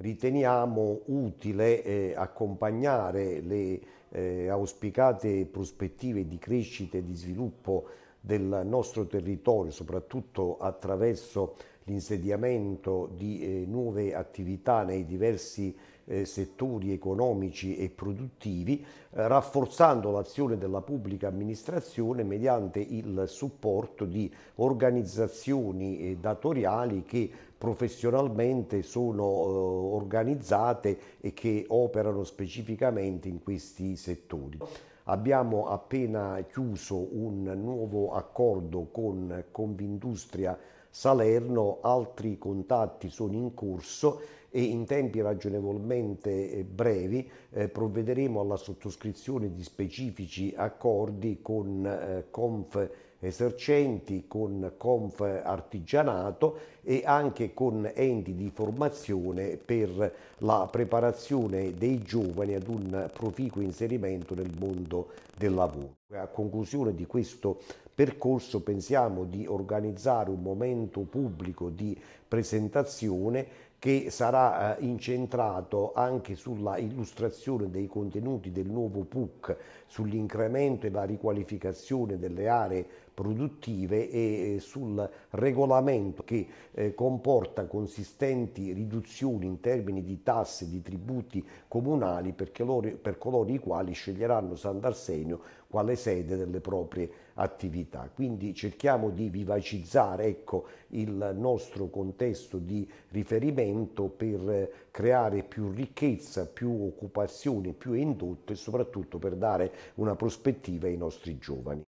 riteniamo utile eh, accompagnare le eh, auspicate prospettive di crescita e di sviluppo del nostro territorio, soprattutto attraverso l'insediamento di eh, nuove attività nei diversi eh, settori economici e produttivi, eh, rafforzando l'azione della pubblica amministrazione mediante il supporto di organizzazioni datoriali che professionalmente sono organizzate e che operano specificamente in questi settori. Abbiamo appena chiuso un nuovo accordo con Convindustria Salerno, altri contatti sono in corso e in tempi ragionevolmente eh, brevi eh, provvederemo alla sottoscrizione di specifici accordi con eh, Conf esercenti, con Conf Artigianato e anche con enti di formazione per la preparazione dei giovani ad un proficuo inserimento nel mondo del lavoro. A conclusione di questo percorso pensiamo di organizzare un momento pubblico di presentazione che sarà eh, incentrato anche sulla illustrazione dei contenuti del nuovo PUC, sull'incremento e la riqualificazione delle aree produttive e eh, sul regolamento che eh, comporta consistenti riduzioni in termini di tasse e di tributi comunali per, loro, per coloro i quali sceglieranno Sant'Arsenio quale sede delle proprie attività. Quindi cerchiamo di vivacizzare ecco, il nostro contesto di riferimento intervento per creare più ricchezza, più occupazione, più indotto e soprattutto per dare una prospettiva ai nostri giovani.